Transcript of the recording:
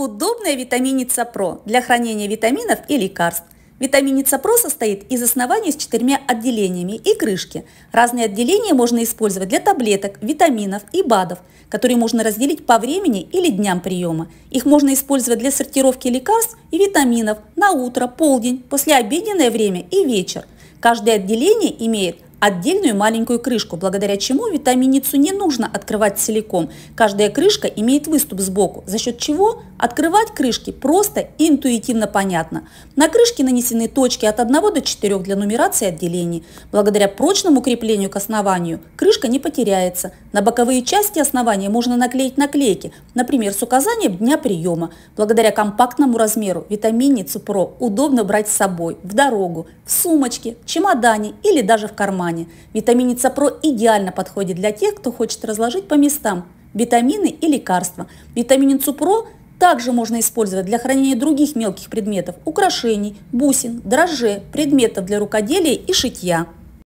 Удобная витаминица ПРО для хранения витаминов и лекарств. Витаминица ПРО состоит из основания с четырьмя отделениями и крышки. Разные отделения можно использовать для таблеток, витаминов и БАДов, которые можно разделить по времени или дням приема. Их можно использовать для сортировки лекарств и витаминов на утро, полдень, послеобеденное время и вечер. Каждое отделение имеет отдельную маленькую крышку, благодаря чему витаминицу не нужно открывать целиком. Каждая крышка имеет выступ сбоку, за счет чего открывать крышки просто и интуитивно понятно. На крышке нанесены точки от 1 до 4 для нумерации отделений. Благодаря прочному креплению к основанию крышка не потеряется. На боковые части основания можно наклеить наклейки, например, с указанием дня приема. Благодаря компактному размеру витаминицу ПРО удобно брать с собой, в дорогу, в сумочке, в чемодане или даже в кармане кармане. Витамин Про идеально подходит для тех, кто хочет разложить по местам витамины и лекарства. Витамин Про также можно использовать для хранения других мелких предметов, украшений, бусин, дрожжей, предметов для рукоделия и шитья.